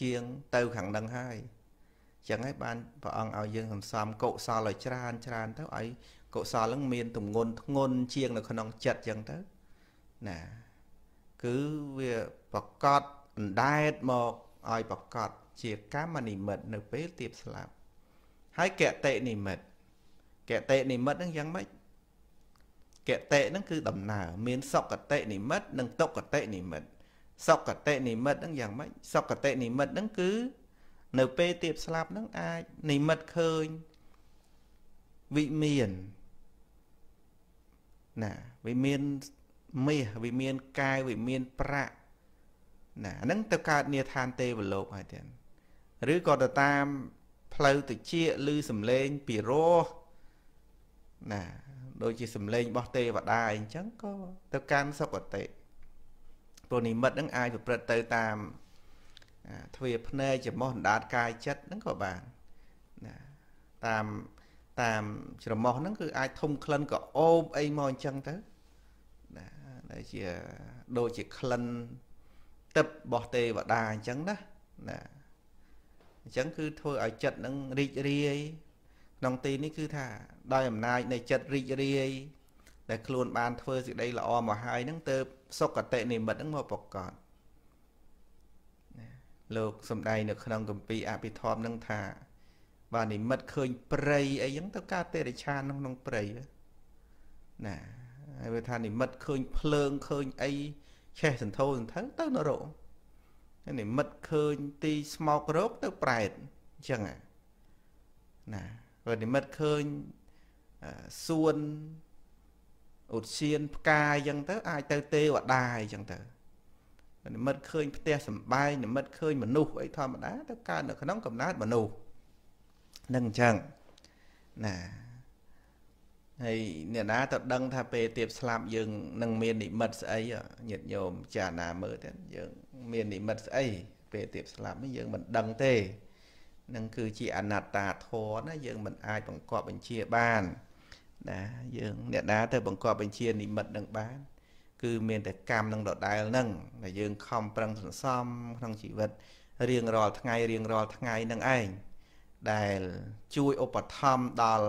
ជាងទៅខាងនឹងហើយចឹងហើយបានព្រះអង្គឲ្យយើងសន្សំកុសលឲ្យច្រើន ច្រើនទៅឲ្យកុសលនឹងមានទម្ងន់ធ្ងន់ជាងនៅក្នុងចិត្តចឹងទៅណាគឺវាប្រកាសអណ្ដែតមកឲ្យប្រកាសជាកម្មនិមិត្តនៅពេលទៀបស្លាប់ហើយកតិនិមិត្តកតិនិមិត្តហ្នឹងយ៉ាងម៉េចកតិហ្នឹងគឺដំណើរមានសុគតិនិមិត្តនិងទុគតិនិមិត្តសុគតិនិមិត្តហ្នឹងយ៉ាងម៉េចសុគតិនិមិត្តហ្នឹងគឺនៅពេលទៀបស្លាប់ហ្នឹងអាចនិមិត្តឃើញវិមានណាវិមានមាសវិមានកាយវិមានប្រាក់ណាហ្នឹងទៅកើតនាឋានទេវលោកហើយទៀតឬក៏ទៅតាម ផ្លូវតិចឬសំលេងពីរោះណាដូចជាសំលេងរបស់ទេវតាអីចឹងក៏ទៅកាន់សុគតិព្រោះនិមិត្តហ្នឹងអាចប្រព្រឹត្តទៅតាមទ្វាភ្នែកច្រមុះអណ្ដាតកាយចិត្តហ្នឹងក៏បានណាតាមតាមច្រមុះហ្នឹងគឺអាចធំក្លិនក៏អូបអីមកអញ្ចឹងទៅណាដែលជាដូចជាក្លិនទឹករបស់ទេវតាអញ្ចឹងណាណាអញ្ចឹងគឺធ្វើឲ្យចិត្តនឹងរីករាយក្នុងទីនេះគឺថាដោយអំណាចនៃចិត្តរីករាយដែលខ្លួនបានធ្វើសេចក្តីល្អមកហើយនឹងទៅសុគតិនិមិត្តនឹងមកប្រកបណាលោកសំដែងនៅ ក្នុងគម្ពីរអភិធម្មនឹងថា បាទនិមិត្តឃើញព្រៃអីហ្នឹងទៅកើតទេរឆានក្នុងព្រៃណាហើយវាថានិមិត្តឃើញភ្លើងឃើញអីឆេះសន្ធោសន្ធៅទៅនរកនិមិត្តឃើញទីស្មោករោគទៅប្រែតអញ្ចឹងណាបើនិមិត្តឃើញសួនឧសៀនផ្កាអញ្ចឹងទៅអាចទៅទេវតាអញ្ចឹងទៅនិមិត្តឃើញ ផ្ទះសំបែងនិមិត្តឃើញមនុស្សអីធម្មតាទៅកើតនៅក្នុងកំណើតមនុស្សនឹងអញ្ចឹងណាហើយអ្នកណាទៅដឹងថាពេលទៀបស្លាប់យើងនឹងមាននិមិត្តស្អីញាតិញោមចារណាមើលទៅយើងមាននិមិត្តស្អីពេលទៀបស្លាប់នេះយើងមិនដឹងទេនឹងគឺជាអនត្តាធម៌ណា យើងមិនអាចបង្កប់បញ្ជាបានណាយើង អ្នកណាទៅបង្កប់បញ្ជានិមិត្តនឹងបានគឺមានតែកម្មនឹងដដែលនឹងដែលយើងខំប្រឹងសន្សំក្នុងជីវិតរៀងរាល់ថ្ងៃរៀងរាល់ថ្ងៃនឹងឯងដែលជួយឧបត្ថម្ភដល់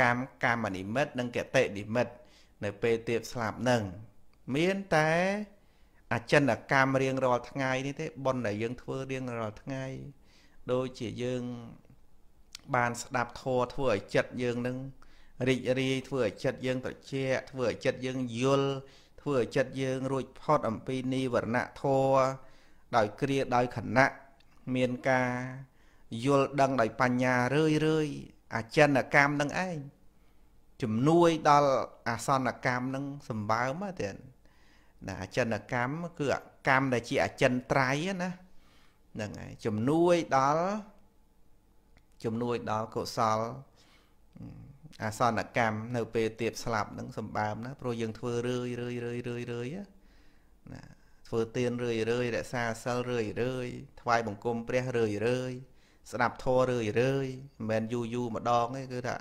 កម្មកម្មនិមិត្តនិងកតិនិមិត្តនៅពេលទៀតស្លាប់នឹងមានតែ អចិន្កម្មរៀងរាល់ថ្ងៃនេះទេប៉ុន្តែយើងធ្វើរៀងរាល់ថ្ងៃដូចជាយើងបានស្ដាប់ធម៌ធ្វើឲ្យចិត្តយើងនឹងរីករាយធ្វើឲ្យចិត្តយើងត្រជាក់ធ្វើឲ្យចិត្តយើងយល់ធ្វើឲ្យចិត្តយើងរួចផុតអំពីនិវរណធម៌ដោយគ្រាដោយខណៈមានការយល់ដឹងដោយបញ្ញារឿយរឿយអចិន្នកម្មនឹងឯងជំនួយដល់អាសនកម្មនឹងសម្បើមទៀតណាអចិន្នកម្មគឺកម្មដែលជាអចិន្ត្រៃយ៍ណាហ្នឹងហើយជំនួយដល់ជំនួយដល់កុសលអាសនកម្មនៅពេលទៀបស្លាប់នឹងសម្បើមណាព្រោះយើងធ្វើរឿយរឿយរឿយរឿយរឿយណាធ្វើទៀនរឿយរឿយរក្សាសិលរឿយរឿយថ្វាយបង្គំព្រះរឿយរឿយស្ដាប់ធម៌រឿយរឿយមិនមែនយូរយូរម្ដងទេគឺថា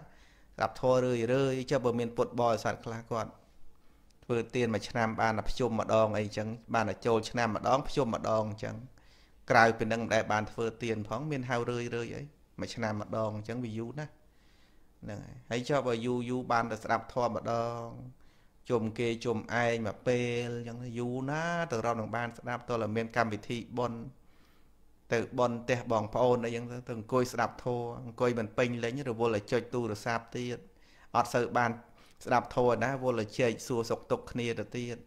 ស្ដាប់ធម៌រឿយរឿយចុះបើមានពុតបរិស័ទខ្លះគាត់ធ្វើទៀនមួយឆ្នាំបានតែភ្ជុំម្ដងអីចឹងបានតែចូលឆ្នាំម្ដងភ្ជុំម្ដងចឹងក្រៅពីនឹងមិនដែលបានធ្វើទៀនផង មានហៅរឿយរឿយអីមួយឆ្នាំម្ដងចឹងវាយូរណាស់ហ្នឹងហើយហើយចប់ឲ្យយូរយូរបានតែស្ដាប់ធម៌ម្ដងជុំគេជុំឯងមកពេលអញ្ចឹងយូរណាទៅរត់នឹងបាន ស្ដាប់តលមាន កម្មវិធីប៉ុនទៅប៉ុនផ្ទះបងប្អូនអីចឹងទៅអង្គុយស្ដាប់ធម៌អង្គុយមិនពេញលេងរវល់តែចុចទូរស័ព្ទទៀតអត់សូវបានស្ដាប់ធម៌ណា វល់តែជែកសួរសុខទុក្ខគ្នាទៅទៀត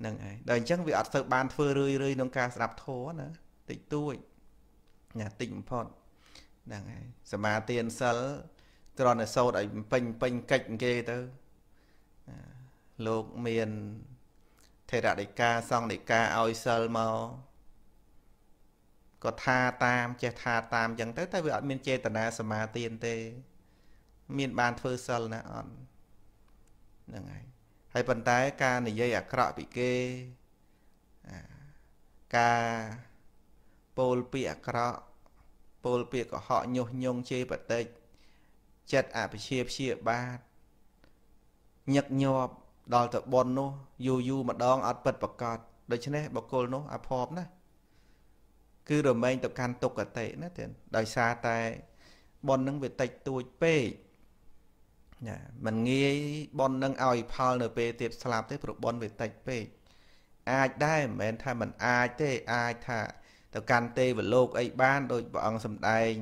ហ្នឹងហើយដល់អញ្ចឹងវាអត់សូវបានធ្វើរឿយរឿយក្នុងការស្ដាប់ធម៌ណាតិចតួចណាតិចបំផុតហ្នឹងហើយសមាទានសិលត្រង់តែសោតឲ្យពេញពេញកិច្ចគេទៅលោកមានថេរដីកាសង្ឃដីកាឲ្យសិលមកក៏ថាតាមចេះថា តាមអញ្ចឹងទៅ តែវាអត់មានចេតនាសមាទានទេ មានបានធ្វើសិលណាអត់ហ្នឹងហើយហើយប៉ុន្តែការនិយាយអាក្រក់ពីគេការពោលពាក្យអាក្រក់ពោលពាក្យកុហកញុះញង់ជេរបតិច្ចចិត្តអពជាព្យាបាទញឹកញាប់ដល់ទៅប៉ុននោះយូរយូរម្ដងអត់ពិតប្រកបដូច្នេះបកគលនោះអភ័ព្វណាគឺរមែងទៅកាន់ទុក្ខតិណាទៀតដោយសារតែប៉ុននឹងវាតិចតួចពេកណាมันងាយប៉ុននឹងឲ្យផលនៅពេលទៀតស្លាប់ទេព្រោះប៉ុនវាតិចពេកអាចដែរមិនមែនថាมันអាចទេអាចថាទៅកាន់ទេវលោកអីបាន ដោយព្រះអង្គសម្ដែង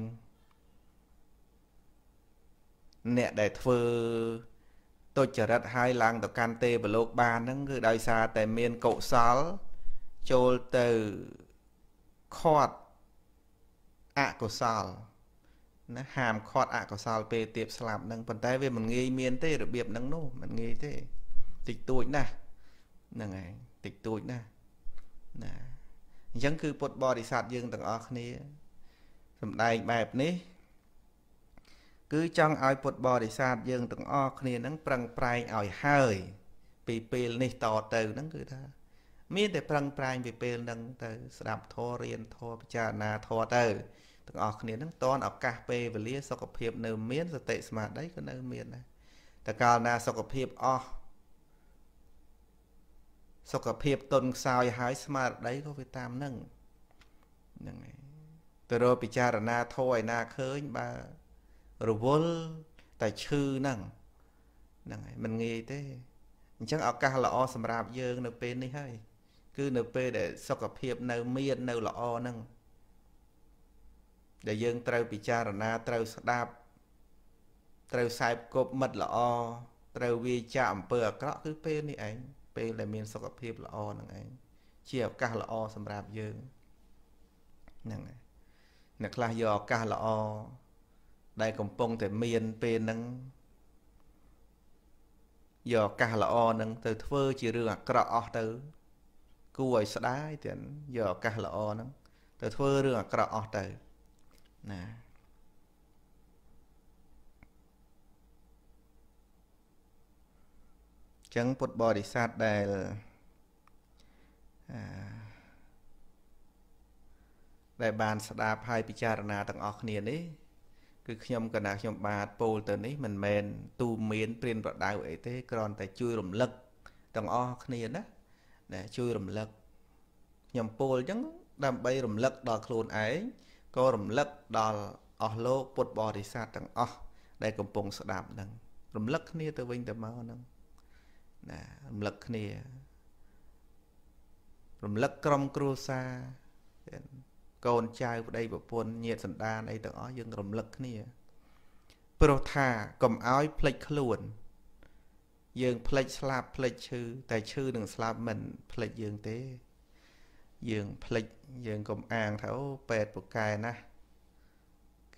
អ្នកដែលធ្វើទុច្ចរិតហើយឡើងទៅកាន់ទេវលោកបានហ្នឹងគឺដោយសារតែ មានកុសល ចូលទៅខាត់អកុសលណាហាមខាត់អកុសលពេលទៀបស្លាប់ហ្នឹងប៉ុន្តែវាមិនងាយមាន ទេរបៀបហ្នឹងនោះមិនងាយទេតិចតួចណាស់ហ្នឹងហើយតិចតួចណាស់ណាអញ្ចឹងគឺពុទ្ធបរិស័ទយើងទាំងអស់គ្នាសំដែងបែបនេះគឺចង់ឲ្យពុទ្ធបរិស័ទយើងទាំងអស់គ្នានឹងប្រឹងប្រែងឲ្យហើយ ពីពេលនេះតទៅហ្នឹងគឺថា មានតែប្រឹងប្រែងពីពេលហ្នឹងទៅ ស្ដាប់ធម៌រៀនធម៌ពិចារណាធម៌ទៅទាំងអស់គ្នានឹងតនឱកាសពេលវេលាសុខភាពនៅ មានសតិស្មារតីក៏នៅមានដែរតែកាលណាសុខភាពអស់សុខភាពទន់ខ្សោយហើយស្មារតីក៏វាតាមនឹងហ្នឹងហើយទៅរកពិចារណាធម៌ឯណាឃើញបើរវល់តែឈឺហ្នឹងហ្នឹងហើយมันងាយទេអញ្ចឹងឱកាសល្អសម្រាប់យើង នៅពេលនេះហើយគឺនៅពេលដែល សុខភាពនៅមាននៅល្អហ្នឹងដែលយើងត្រូវពិចារណាត្រូវស្ដាប់ត្រូវសែបគប់មិត្តល្អត្រូវវាចាអំពើអាក្រក់គឺពេលនេះឯងពេលដែលមានសុខភាពល្អហ្នឹងឯងជាឱកាសល្អ សម្រាប់យើងហ្នឹងអ្នកខ្លះយកឱកាសល្អដែលកំពុងតែមានពេលហ្នឹងយកឱកាសល្អហ្នឹងទៅធ្វើ ជារឿងអាក្រក់អស់ទៅគួរឲ្យស្ដាយទៀតយកឱកាសល្អហ្នឹងទៅធ្វើរឿងអាក្រក់អស់ទៅណាចឹងពុទ្ធបរិស័ទដែលដែលបានស្ដាប់ហើយពិចារណាទាំងអស់គ្នានេះគឺខ្ញុំកណាខ្ញុំបាទពោលទៅនេះមិនមែនទូមាន ព្រានប្រដៅអីទេគ្រាន់តែ ជួយរំលឹកទាំងអស់គ្នាណាណាជួយរំលឹកខ្ញុំពោលអញ្ចឹង ដើម្បី រំលឹកដល់ខ្លួនឯងក៏រំលឹកដល់អស់លោកពុទ្ធបរិស័ទទាំងអស់ដែលកំពុងស្ដាប់ហ្នឹងរំលឹក គ្នាទៅវិញទៅមកហ្នឹងណារំលឹកគ្នារំលឹកក្រុមគ្រួសារកូនចៅប្តីប្រពន្ធញាតិសន្តានអីទាំងអស់យើងរំលឹកគ្នាព្រោះថាកុំឲ្យភ្លេចខ្លួន យើងភ្លេចស្លាប់ភ្លេចឈឺតែឈឺនឹងស្លាប់មិនភ្លេចយើងទេ យើងភ្លេចយើងកុំអាងថាអូពេទ្យពូកែណាស់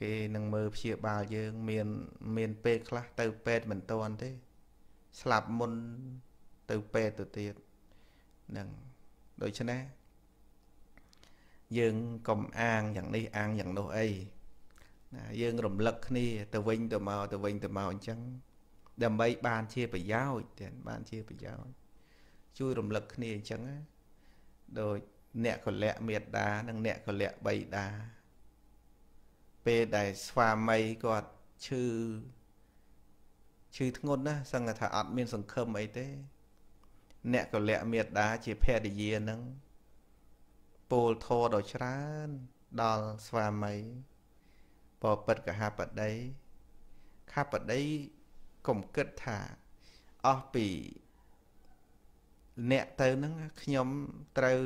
គេនឹងមើលព្យាបាលយើង មានមានពេទ្យខ្លះទៅពេទ្យមិនតាន់ទេ ស្លាប់មុនទៅពេទ្យទៅទៀតនឹងដូច្នេះយើងកុំអាងយ៉ាងនេះអាងយ៉ាងនោះអីណា យើងរំលឹកគ្នាទៅវិញទៅមកទៅវិញទៅមកអញ្ចឹងដើម្បីបានជាប្រយោជន៍ទៀតបានជាប្រយោជន៍ជួយរំលឹកគ្នាអញ្ចឹងណាដោយអ្នកកលៈមេត្តានិងអ្នកកលៈបៃតាពេលដែលស្វាមីគាត់ឈឺឈឺធ្ងន់ណា សង្ឃថាអត់មានសង្ឃឹមអីទេ អ្នកកលៈមេត្តាជាភរិយានឹងពោលធរដ៏ច្រើនដល់ស្វាមីបពិតកហបដីខបដីកុំគិតថាអស់ពី អ្នកទៅនឹងខ្ញុំត្រូវ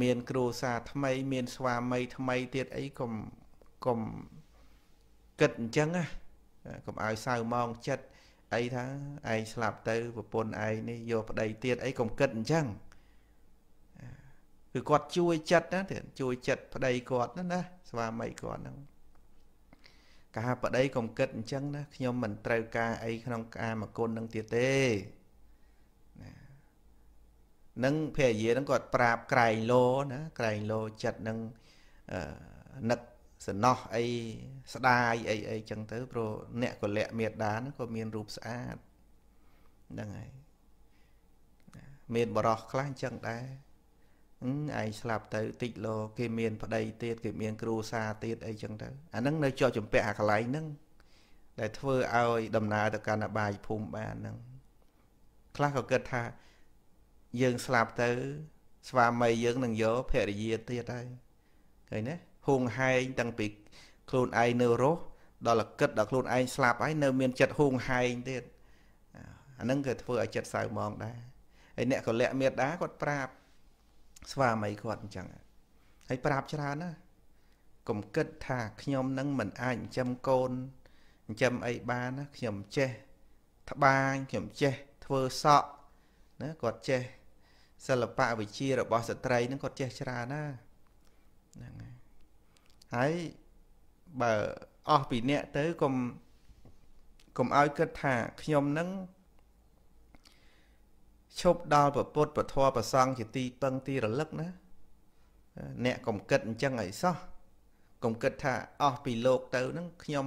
មានគ្រួសារថ្មីមានស្វាមីថ្មីទៀតអីកុំកុំគិតអញ្ចឹងណាកុំឲ្យសៅម៉ងចិត្តអីថាឯងស្លាប់ទៅ ប្រពន្ធឯងនេះយកប្តីទៀតអីកុំគិតអញ្ចឹងគឺគាត់ជួយចិត្តណាទៀតជួយចិត្តប្តីគាត់ណាណា ស្វាមីគាត់ហ្នឹងកាប្តីកុំគិតអញ្ចឹងណាខ្ញុំមិនត្រូវការអីក្នុងកាមគុណនឹងទៀតទេណានឹងភរិយានឹងគាត់ប្រាប់ក្រែងលោណាក្រែងលោចិត្តនឹងអឺនឹកសំណោះអីស្ដាយអីអីចឹងទៅព្រោះអ្នកកលៈមេដានក៏មានរូបស្អាតហ្នឹងហើយមានបរោះខ្លះអញ្ចឹងដែរឯងស្លាប់ទៅតិចលោគេមានប្តីទៀតគេមានគ្រួសារទៀតអីចឹងទៅអាហ្នឹងនៅជាប់ចម្ពាក់អាកន្លែងហ្នឹងដែលធ្វើឲ្យដំណើរទៅកាន់អបាយភូមិបានហ្នឹងខ្លះក៏គិតថាយើងស្លាប់ទៅ ស្វាមីយើងនឹងយកភរិយាទៀតហើយឃើញទេហួងហែងតាំងពីខ្លួនឯងនៅរស់ដល់គិតដល់ខ្លួនឯងស្លាប់ហើយនៅមាន ចិត្តហួងហែងទៀតអាហ្នឹងក៏ធ្វើឲ្យចិត្តសៅហ្មងដែរហើយអ្នកកលៈមេត្តាគាត់ប្រាប់ស្វាមីគាត់អញ្ចឹងហើយប្រាប់ច្រើនណាកុំគិតថាខ្ញុំនឹងមិនអាចចិញ្ចឹមកូនចិញ្ចឹមអីបានណាខ្ញុំចេះត្បាញខ្ញុំចេះធ្វើសក់ណាគាត់ចេះសិល្បៈវិជារបស់ស្ត្រីនឹងគាត់ចេះច្រើនណាហ្នឹងហើយហើយបើអស់ពីអ្នកទៅកុំកុំឲ្យគិតថាខ្ញុំនឹងឈប់ដល់ប្រពុតពធប្រសង់ជាទីពឹងទីរលឹកណាអ្នកកុំគិតអញ្ចឹងអីសោះកុំគិតថាអស់ពីលោកទៅនឹងខ្ញុំ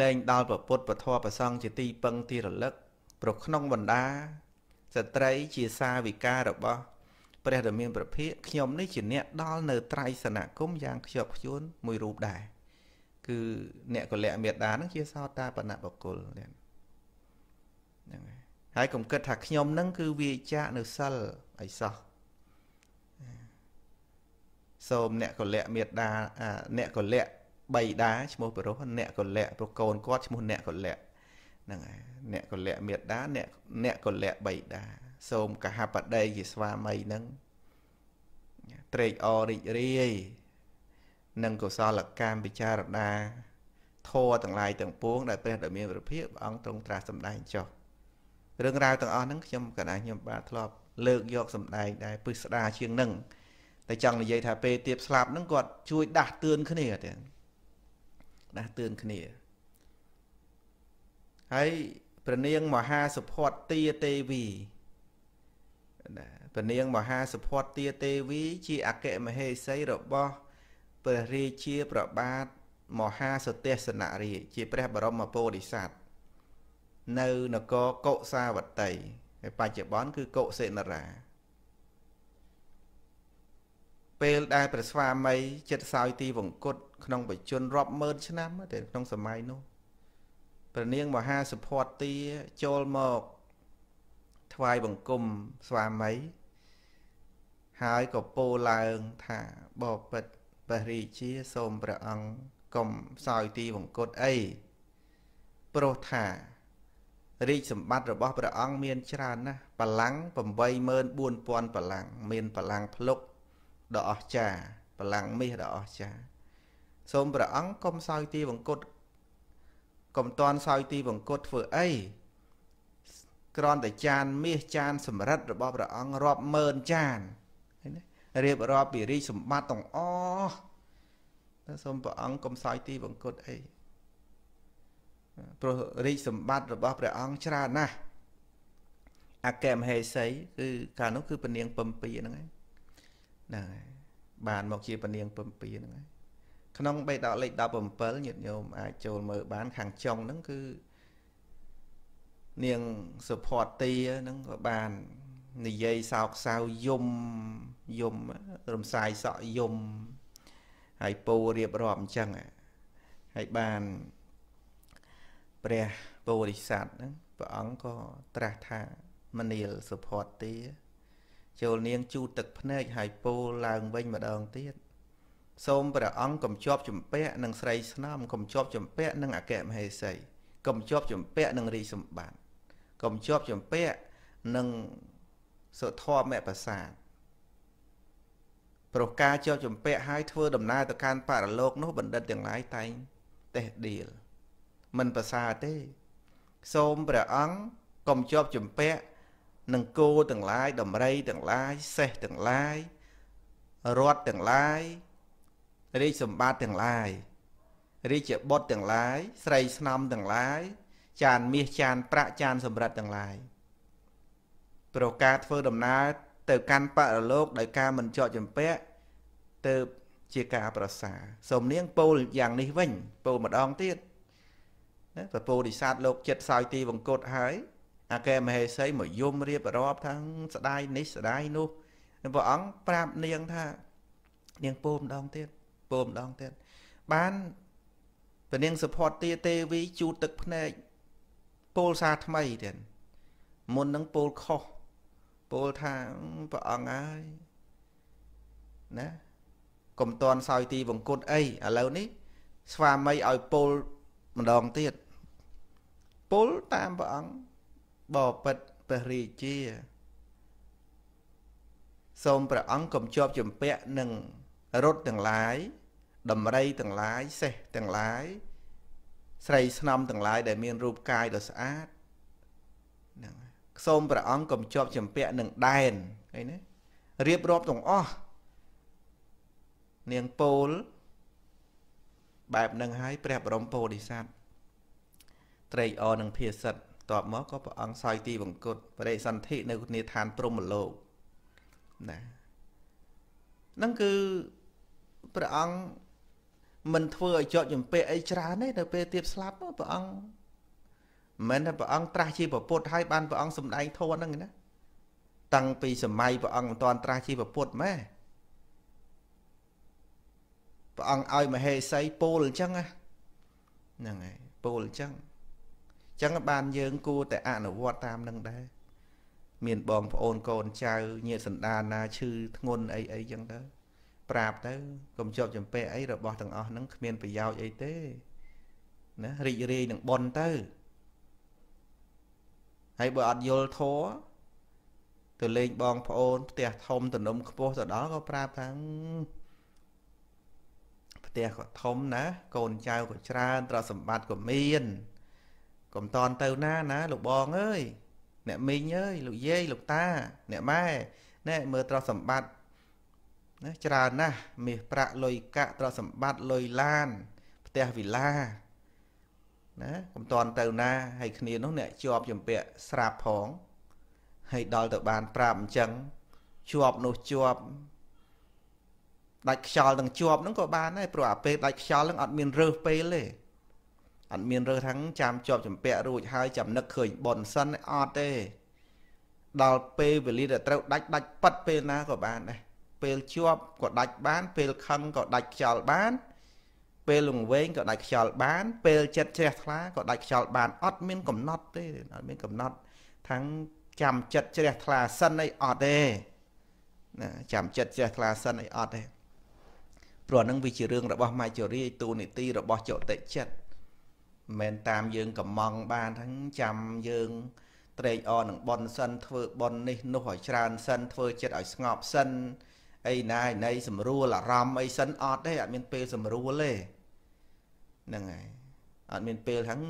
លែងដល់ប្រពុតពធប្រសង់ជាទី ពឹងទីរលឹកប្រក្នុងបណ្ដាស្ត្រីជាសាវិការរបស់ព្រះរាមាប្រភិខ្ញុំនេះជាអ្នកដល់នៅត្រៃសនគមយ៉ាងខ្ជាប់ខ្ជួន មួយរូបដែរគឺអ្នកកលៈមេដានឹងជាសោតាបណបកុលនេះហ្នឹងហើយហើយកុំគិតថាខ្ញុំហ្នឹងគឺវាចាកនៅសិលអីសោះសូមអ្នកកលៈមេដាអ្នកកលៈបៃតាឈ្មោះបុរសអ្នកកលៈប្រកូនគាត់ឈ្មោះអ្នកកលៈហ្នឹងហើយអ្នកកលៈមេដាអ្នកអ្នកកលៈបៃតាសូមកហបដីជាស្វាមីហ្នឹងត្រេកអររីករាយនិងកុសលកម្មពិចារណាធម៌ទាំងឡាយទាំងពួងដែលព្រះដ៏មានព្រះភិក្ខអង្គទ្រង់ត្រាស់សម្ដែងចុះរឿងរ៉ាវទាំងអស់ហ្នឹងខ្ញុំកណ្ដាលខ្ញុំបាទធ្លាប់លើកយកសម្ដែងដែរពិស្ដារជាងនឹងតែចង់និយាយថាពេលទៀបស្លាប់ហ្នឹងគាត់ជួយ ដាស់តឿនគ្នាទៀតដាស់តឿនគ្នាហើយព្រះនាងមហាសុភ័តទាទេវីណាព្រះនាងមហាសុភ័តទាទេវីជាអគ្គមហេសីរបស់ព្រះរាជា ប្របាទមហាសទេសនរាជជាព្រះបរមពោធិសត្វនៅនគរកុសាវតីហើយបច្ចុប្បន្នគឺកុសេនរា ពេលដែលព្រះស្វាមី ចិត្តសោយទីវង្គតក្នុងបជនរាប់ម៉ឺនឆ្នាំតែក្នុងសម័យនោះព្រះនាងមហាសុភ័តទាចូលមកថ្វាយបង្គំស្វាមី ហើយក៏ពោលឡើងថា បបិទ្ធព្រះរាជាសូមព្រះអង្គកុំសោយទីវង្គតអីព្រោះថារាជសម្បត្តិរបស់ព្រះអង្គមានច្រើនណាស់បលាំង84000បលាំង មានបលាំងភ្លុកដ៏អស្ចារ្យបលាំងមាសដ៏អស្ចារ្យសូមព្រះអង្គកុំសោយទីវង្គតកុំតន់សោយទីវង្គតធ្វើអីក្រនតចានមាសចានសម្រិទ្ធរបស់ព្រះអង្គរាប់ម៉ឺនចានឃើញទេរៀបរាប់ពីរាជសម្បត្តិទាំងអស់សូមព្រះអង្គកុំសោយទីវង្គតអីព្រោះរាជសម្បត្តិរបស់ព្រះអង្គច្រើនណាស់អកេមហេសីគឺកាលនោះគឺពនាង7ហ្នឹងហើយហ្នឹងហើយបានមកជាពនាង7ហ្នឹងហើយក្នុងបេដកលេខ17ញាតិញោមអាចចូលមើលបានខាងចុងហ្នឹងគឺនាងសុផតទាហ្នឹងក៏បាននិយាយសោកសៅយំយំរំសាយសក់យំហើយពោរៀបរាប់អញ្ចឹងហើយបានព្រះពោធិសត្វហ្នឹងព្រះអង្គក៏ត្រាស់ថាមនាលសុផតទាចូលនាងជូតទឹកភ្នែកហើយពោលឡើងវិញម្ដងទៀតសូមព្រះអង្គកំជាប់ចម្ពាក់នឹងស្រីស្នំកំជាប់ចម្ពាក់នឹងអគ្គមហេសីកំជាប់ចម្ពាក់នឹងរាជសម្បត្តិកំជាប់ចម្ពាក់នឹងសុធមៈប្រាសាទប្រការជាប់ចម្ពាក់ហើយធ្វើដំណើរទៅកាន់បរលោកនោះបណ្ឌិតទាំងឡាយតែងទេសដៀលមិនប្រសើរទេ សូមព្រះអង្គកុំជាប់ជំពាក់នឹងគោទាំងឡាយដំរីទាំងឡាយសេះទាំងឡាយ រត់ទាំងឡាយរាជសម្បត្តិទាំងឡាយរាជបុត្រទាំងឡាយ ស្រីស្នំទាំងឡាយចានមាសចានប្រាក់ចានសម្រិតទាំងឡាយប្រការធ្វើដំណើរទៅកាន់បរលោកដោយការមិនជាប់ជំពាក់ទៅជាការប្រសាសូមនាងពោលយ៉ាងនេះវិញពោលម្ដងទៀតណាពពោធិសត្វលោកចិត្តសោយទីវង្គតហើយ អាកេមហេសីមកយំរៀបរាប់ថាស្ដាយនេះស្ដាយនោះព្រះអង្គប្រាប់នាងថា នាងពោម្ដងទៀតពោម្ដងទៀតបានព្រះនាងសុផតទាទេវីជូតទឹកភ្នែកពោលសារថ្មីទៀតមុននឹងពោលខុសពោលថាព្រះអង្គហើយណាកុំតន់សោយទីវង្គតអីឥឡូវនេះ ស្វាមីឲ្យពោលម្ដងទៀតពុលតាមព្រះអង្គបបិទ្ធព្រះរាជា សូមព្រះអង្គកំជាប់ចម្ពាក់នឹងរត់ទាំងឡាយដំរីទាំងឡាយសេះទាំងឡាយ ស្រីស្នំទាំងឡាយ ដែល មានរូបកាយដ៏ស្អាតហ្នឹងសូមព្រះអង្គកំជាប់ចម្ពាក់នឹងដែនឃើញទេរៀបរាប់ទាំងអស់នាងពោលបែបនឹងហើយព្រះបរមពោធិសត្វត្រេកអរនឹងភាសិតតបមកក៏ព្រះអង្គសោយទីបង្គត់បរិសន្ធិនៅនីឋានព្រំលោកណានឹងគឺព្រះអង្គមិនធ្វើឲ្យជាប់ជំពាក់អីច្រើនទេនៅពេលទៀបស្លាប់ព្រះអង្គមិនមែនព្រះអង្គត្រាស់ជាពុទ្ធហើយបានព្រះអង្គសម្ដែងធម៌ហ្នឹងណាតាំងពីសម័យព្រះអង្គមិនទាន់ត្រាស់ជាពុទ្ធម៉ែព្រះអង្គឲ្យមហេសីពោលអញ្ចឹងហ្នឹងហើយពោលអញ្ចឹងចឹងបានយើងគួរតែអនុវត្តតាមនឹងដែរមាន បងប្អូនកូនចៅញាតិសន្តានណាឈឺធ្ងន់អីអីចឹងទៅប្រាប់ទៅកុំជាប់ចំពាក់អីរបស់ទាំងអស់ហ្នឹងគ្មានប្រយោជន៍អីទេណារីករាយនឹងបន់ទៅហើយបើអត់យល់ធម៌ទៅលេងបងប្អូនផ្ទះធំទំនំខ្ពស់ទៅដល់ក៏ប្រាប់ថាផ្ទះក៏ធំណា កូនចៅក៏ច្រើនទ្រព្យសម្បត្តិក៏មានកុំតន់ទៅណាណាលោកបងអើយអ្នកមីងអើយលោកយាយលោកតាអ្នកម៉ែណែមើលទ្រព្យសម្បត្តិណាច្រើនណាស់មាសប្រាក់លុយកាក់ទ្រព្យសម្បត្តិលុយឡានផ្ទះវិឡាណាកុំតន់ទៅណាហើយគ្នានោះអ្នកជាប់ជំពាក់ស្រាប់ផងហើយដល់ទៅបានប្រាប់អញ្ចឹងជាប់នោះជាប់ដាច់ខ្យល់នឹងជាប់នឹងក៏បានដែរព្រោះអាពេលដាច់ខ្យល់នឹង អត់មានរើសពេលទេអត់មានរើសថាំងចាំជាប់ចម្ពាក់រួចហើយចាំនឹកឃើញបនសិនអត់ទេដល់ពេលវេលាដែលត្រូវដាច់ដាច់ប៉ັດពេលណាក៏បានដែរពេលជាប់ក៏ដាច់បាន ពេលខឹងក៏ដាច់ខ្យល់បាន ពេលលង្វែងក៏ដាច់ខ្យល់បានពេលចិត្តជ្រះថ្លាក៏ដាច់ខ្យល់បានអត់មានកំណត់ទេអត់មានកំណត់ថាំងចាំចិត្តជ្រះថ្លាសិនអីអត់ទេណាចាំចិត្តជ្រះថ្លាសិនអីអត់ទេព្រោះនឹងវាជារឿងរបស់មច្ចរីទូនីតិរបស់ចតិចិត្តមិនតាមយើងកំងបានហ្នឹងចាំយើង ត្រេកអរនឹងប៉ុនសិនធ្វើប៉ុននេះនោះឲ្យច្រើន សិន ធ្វើចិត្តឲ្យស្ងប់សិនអីណាណៃសម្រួលអារម្មណ៍អីសិនអត់ទេអត់មានពេលសម្រួលទេហ្នឹងហើយអត់មានពេលហ្នឹង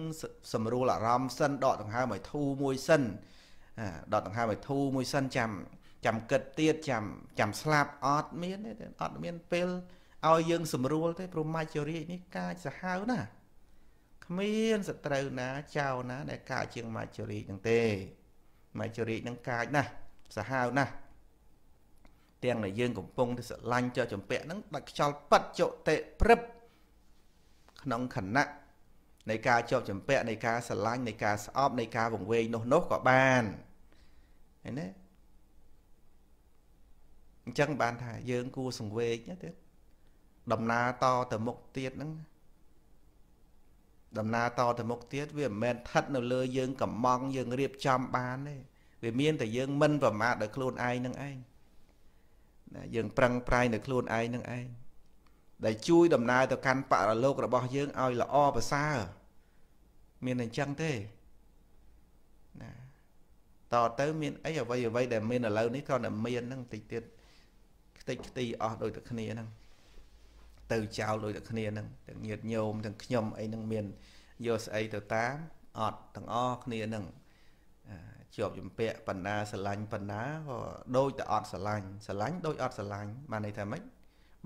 សម្រួលអារម្មណ៍សិនដកដង្ហើមឲ្យធូរមួយសិនដកដង្ហើមឲ្យធូរមួយសិនចាំចាំគិតទៀតចាំចាំស្លាប់អត់មានទេអត់មានពេលឲ្យយើង សម្រួលទេព្រមមច្ចរាជនេះកាចសាហាវណាស់គ្មាន សត្រូវណាចៅណាដែលកាចជាងម៉ាជរីនឹងទេម៉ាជរីនឹងកាចណាស់សាហាវណាស់ទាំងដែលយើងកំពុងទៅស្រឡាញ់ចោចំពាក់នឹងដាច់ខ្យល់ប៉ັດចុតិព្រឹបក្នុងខណៈនៃការជាប់ចម្ពាក់នៃការស្រឡាញ់នៃការស្អប់នៃការវង្វេងនោះនោះក៏បានឃើញទេអញ្ចឹងបានថាយើងគួរសង្វេគណាទៀតដំណើរតទៅមុខទៀតហ្នឹងដំណើរតទៅមុខទៀតវាមិនមែនស្ថិតនៅលើយើងកំងយើងរៀបចំបានទេវាមានតែយើងមិនប្រមាថដោយខ្លួនឯងនឹងឯងណាយើង ប្រឹងប្រែងដោយខ្លួនឯងនឹងឯងដែលជួយដំណើរទៅកាន់បរលោករបស់យើងឲ្យល្អប្រសើរមានតែអញ្ចឹងទេណាតទៅមានអីអ្វីអ្វីដែលមានឥឡូវនេះគ្រាន់តែមានហ្នឹងតិចទៀតខ្ទេចខ្ទីអស់ដូចតែគ្នាហ្នឹងទៅចោលដូចតែគ្នាហ្នឹងទាំងញាតញោមទាំងខ្ញុំអីហ្នឹងមានយកស្អីទៅតាមអត់ទាំងអស់គ្នាហ្នឹងជាប់ជំពាក់បណ្ណាស្រឡាញ់បណ្ណាក៏ដូចតែអត់ស្រឡាញ់ស្រឡាញ់ដូចអត់ស្រឡាញ់បានន័យថាម៉េច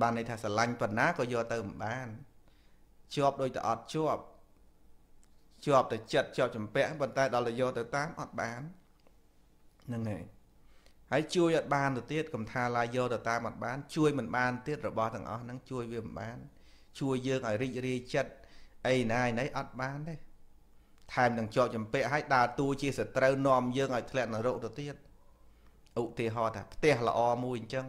បានន័យថាស្រឡាញ់បណ្ណាក៏យកទៅមិនបានជាប់ដូចតែអត់ជាប់ជាប់តែចិត្តជាប់ជំពាក់ប៉ុន្តែ ដល់ទៅយកទៅតាមអត់បានហ្នឹងហើយហើយជួយអត់បានទៅទៀតកំថាឡាយកទៅតាមអត់បានជួយមិនបានទៀតរបស់ទាំងអស់ហ្នឹងជួយវាមិនបានជួយយើងឲ្យរីករាយចិត្តអីណាឯណីអត់បានទេថែមនឹងជាប់ចម្ពាក់ឲ្យដើរតួជាសត្រូវនាំយើងឲ្យធ្លាក់នរកទៅទៀតឧទាហរណ៍ថាផ្ទះល្អមួយអញ្ចឹង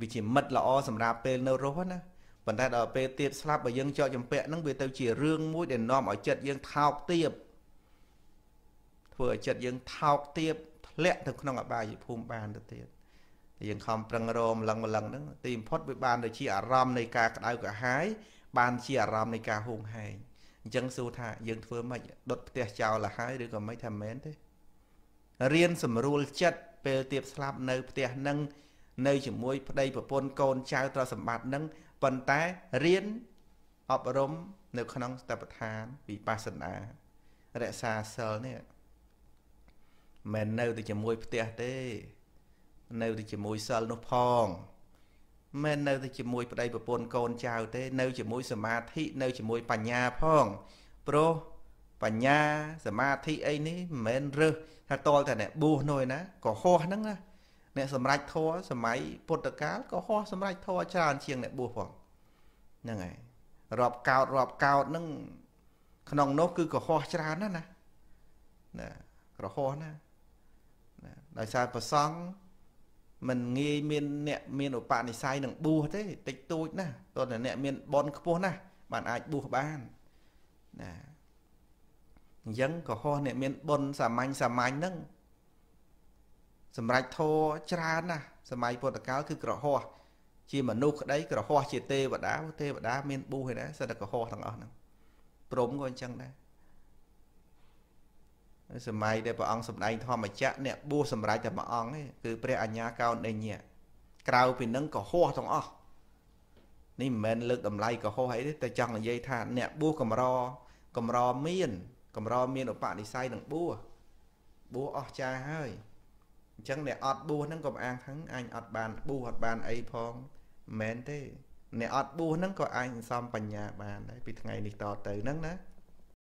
វាជាមិត្តល្អសម្រាប់ពេលនៅរស់ណាប៉ុន្តែដល់ពេលទៀតស្លាប់បើយើងជាប់ចម្ពាក់ហ្នឹងវាទៅជារឿងមួយដែលនាំឲ្យចិត្តយើងថោកទាបធ្វើឲ្យចិត្តយើងថោកទាបធ្លាក់ទៅក្នុងអបាយភូមិបានទៅទៀតយើងខំប្រឹងរមលឹងមលឹងហ្នឹង ទីបំផុតវាបានទៅជាអារម្មណ៍នៃការក្តៅក្រហាយបានជាអារម្មណ៍នៃការហួងហែងអញ្ចឹងសួរថាយើងធ្វើម៉េចដុតផ្ទះចោលហើយឬក៏មិនថាមែនទេរៀនសម្រួលចិត្តពេលទៀបស្លាប់នៅផ្ទះនឹងនៅជាមួយប្តីប្រពន្ធកូនចៅទ្រព្យសម្បត្តិនឹងប៉ុន្តែរៀនអប់រំនៅក្នុងស្តបដ្ឋានវិបស្សនារក្សាសិលនេះមិននៅតែជាមួយផ្ទះទេ នៅតែជាមួយសិលនោះផងមិននៅតែជាមួយប្តីប្រពន្ធកូនចៅទេ នៅ ជាមួយសមាធិនៅជាមួយបញ្ញាផងព្រោះបញ្ញាសមាធិអីនេះមិនមែនរើសថាតលតែអ្នកបួសនោះឯណាក៏ហោះហ្នឹងណាអ្នកសម្រេចធម៌សម័យពុទ្ធកាលក៏ហោះសម្រេចធម៌ច្រើនជាងអ្នកបួសផងហ្នឹងហើយរាប់កោតរាប់កោតហ្នឹងក្នុងនោះគឺក៏ហោះច្រើនណាស់ណាណាក្រហោះណាដោយសារប្រសង់มันងាយមានអ្នកមានឧបនិស្ស័យនឹងបួសទេតិចតួចណាស់ព្រោះតែអ្នកមានបនខ្ពស់ណាស់បានអាចបួសបានណាអញ្ចឹងក៏ហោះអ្នកមានបនសាមញ្ញសាមញ្ញហ្នឹងសម្រាប់ធរច្រើនណាស់សម័យពុទ្ធកាលគឺក្រហោះជាមនុស្សក្តីក្រហោះជាទេវតាទេវតាមានប៊ូហើយណាសិតតែក្រហោះទាំងអស់ហ្នឹងព្រំក៏អញ្ចឹងដែរសម័យដែលព្រះអង្គសម្ដែងធម្មចក្រអ្នកបួសសម្រេចតែព្រះអង្គទេគឺព្រះអញ្ញាកោណ្ឌេញៈក្រៅពីនឹងកុហកទាំងអស់នេះមិនមែនលើកតម្លៃកុហកអីទេតែចង់និយាយថាអ្នកបួសកម្រកម្រមាន កម្រមានឧបនិស្ស័យនឹងបួសបួសអស់ចាហើយអញ្ចឹងអ្នកអត់បួសហ្នឹងក៏អាងថាអញអត់បានបួសអត់បានអីផងមិនមែនទេអ្នកអត់បួសហ្នឹងក៏អាចសំបញ្ញាបានដែរពីថ្ងៃនេះតទៅហ្នឹងណា